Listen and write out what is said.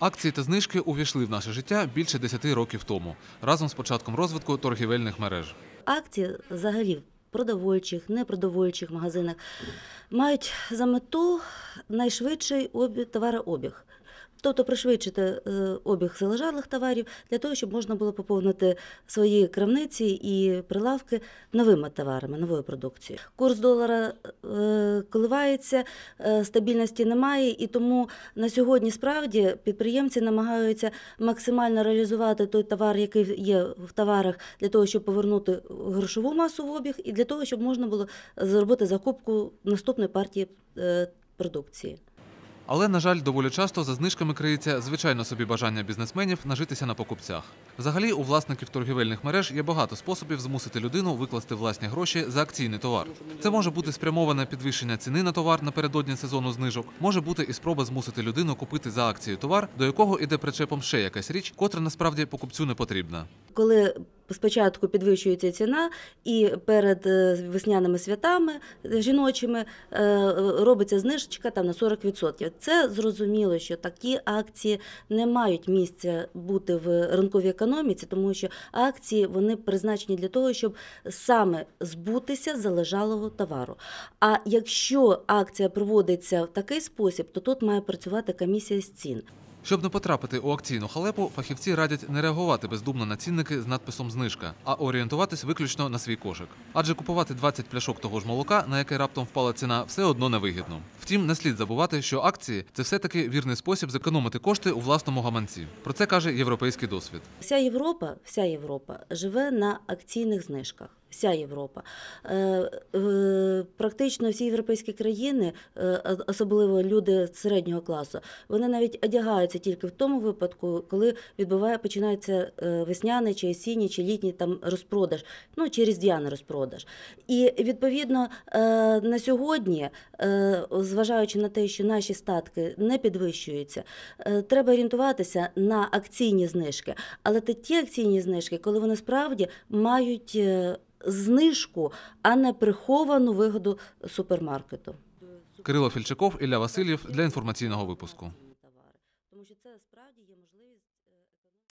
Акції та знижки увійшли в наше життя більше десяти років тому, разом з початком розвитку торгівельних мереж. Акції взагалі продовольчих, непродовольчих магазинах, мають за мету найшвидший обіг товарообіг. Тобто пришвидшити е, обіг залежалих товарів для того, щоб можна було поповнити свої крамниці і прилавки новими товарами, новою продукцією. Курс долара е, коливається, е, стабільності немає, і тому на сьогодні справді підприємці намагаються максимально реалізувати той товар, який є в товарах, для того, щоб повернути грошову масу в обіг, і для того, щоб можна було зробити закупку наступної партії е, продукції. Але, на жаль, доволі часто за знижками криється звичайно собі бажання бізнесменів нажитися на покупцях. Взагалі, у власників торгівельних мереж є багато способів змусити людину викласти власні гроші за акційний товар. Це може бути спрямоване підвищення ціни на товар напередодні сезону знижок, може бути і спроба змусити людину купити за акцією товар, до якого іде причепом ще якась річ, котра насправді покупцю не потрібна. Коли спочатку підвищується ціна, і перед е, весняними святами жіночими е, робиться знижечка там на 40%. Це зрозуміло, що такі акції не мають місця бути в ринковій економіці, тому що акції вони призначені для того, щоб саме збутися залежалого товару. А якщо акція проводиться в такий спосіб, то тут має працювати комісія з цін. Щоб не потрапити у акційну халепу, фахівці радять не реагувати бездумно на цінники з надписом Знижка, а орієнтуватись виключно на свій кошик. Адже купувати 20 пляшок того ж молока, на яке раптом впала ціна, все одно невигідно. Втім, не слід забувати, що акції це все-таки вірний спосіб зекономити кошти у власному гаманці. Про це каже європейський досвід. Вся Європа, вся Європа живе на акційних знижках вся Європа. Е, е, практично всі європейські країни, е, особливо люди середнього класу, вони навіть одягаються тільки в тому випадку, коли відбуває починається весняний, чи осінній, чи літній там розпродаж, ну через різдвяний розпродаж. І відповідно на сьогодні, зважаючи на те, що наші статки не підвищуються, треба орієнтуватися на акційні знижки, але це ті акційні знижки, коли вони справді мають знижку, а не приховану вигоду супермаркету. Кирило Фільчаков Ілля Васильєв для інформаційного випуску. Тому що це справді є можливість.